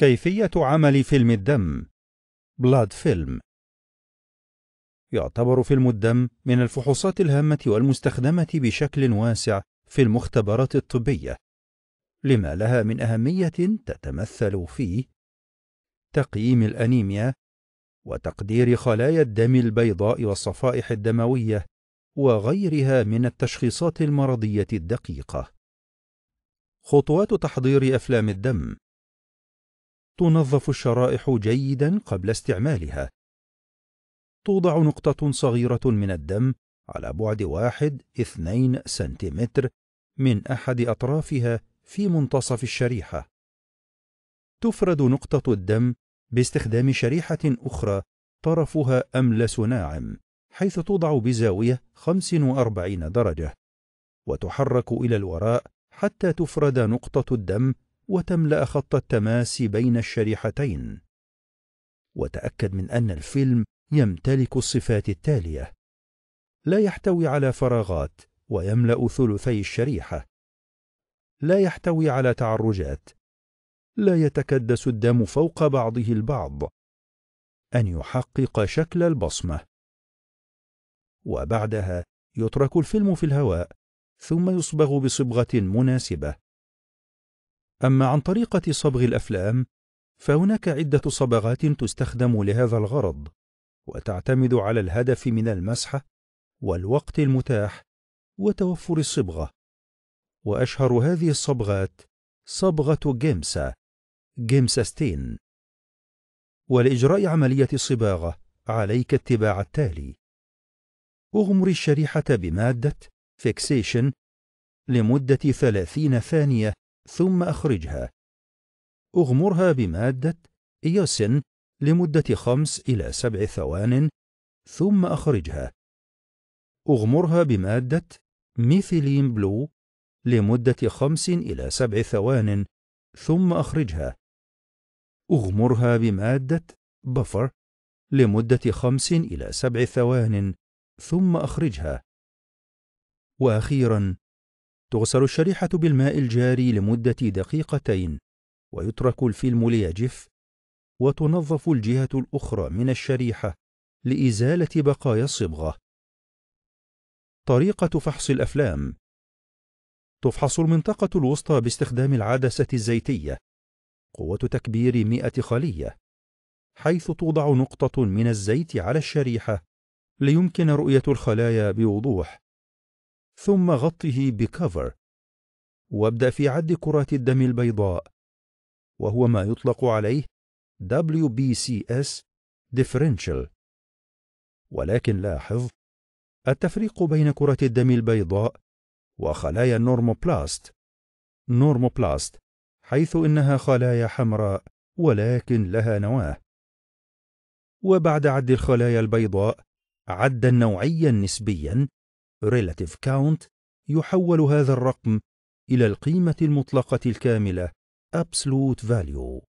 كيفية عمل فيلم الدم بلاد فيلم يعتبر فيلم الدم من الفحوصات الهامة والمستخدمة بشكل واسع في المختبرات الطبية لما لها من أهمية تتمثل في تقييم الأنيميا وتقدير خلايا الدم البيضاء والصفائح الدموية وغيرها من التشخيصات المرضية الدقيقة خطوات تحضير أفلام الدم تنظف الشرائح جيدا قبل استعمالها توضع نقطة صغيرة من الدم على بعد واحد اثنين سنتيمتر من أحد أطرافها في منتصف الشريحة تفرد نقطة الدم باستخدام شريحة أخرى طرفها أملس ناعم حيث توضع بزاوية 45 درجة وتحرك إلى الوراء حتى تفرد نقطة الدم وتملأ خط التماس بين الشريحتين وتأكد من أن الفيلم يمتلك الصفات التالية لا يحتوي على فراغات ويملأ ثلثي الشريحة لا يحتوي على تعرجات لا يتكدس الدم فوق بعضه البعض أن يحقق شكل البصمة وبعدها يترك الفيلم في الهواء ثم يصبغ بصبغة مناسبة أما عن طريقة صبغ الأفلام فهناك عدة صبغات تستخدم لهذا الغرض وتعتمد على الهدف من المسحة والوقت المتاح وتوفر الصبغة وأشهر هذه الصبغات صبغة جيمسا جيمساستين ولإجراء عملية الصباغة عليك اتباع التالي اغمر الشريحة بمادة فيكسيشن لمدة ثلاثين ثانية ثم أخرجها أغمرها بمادة إيوسن لمدة خمس إلى سبع ثوان ثم أخرجها أغمرها بمادة ميثيلين بلو لمدة خمس إلى سبع ثوان ثم أخرجها أغمرها بمادة بفر لمدة خمس إلى سبع ثوان ثم أخرجها وأخيرا تغسل الشريحة بالماء الجاري لمدة دقيقتين ويترك الفيلم ليجف وتنظف الجهة الأخرى من الشريحة لإزالة بقايا الصبغة طريقة فحص الأفلام تفحص المنطقة الوسطى باستخدام العدسة الزيتية قوة تكبير 100 خلية حيث توضع نقطة من الزيت على الشريحة ليمكن رؤية الخلايا بوضوح ثم غطه بكفر وابدأ في عد كرات الدم البيضاء وهو ما يطلق عليه WBCS differential ولكن لاحظ التفريق بين كرة الدم البيضاء وخلايا النورموبلاست نورموبلاست حيث إنها خلايا حمراء ولكن لها نواة وبعد عد الخلايا البيضاء عدا نوعيا نسبيا relative count يحول هذا الرقم إلى القيمة المطلقة الكاملة absolute value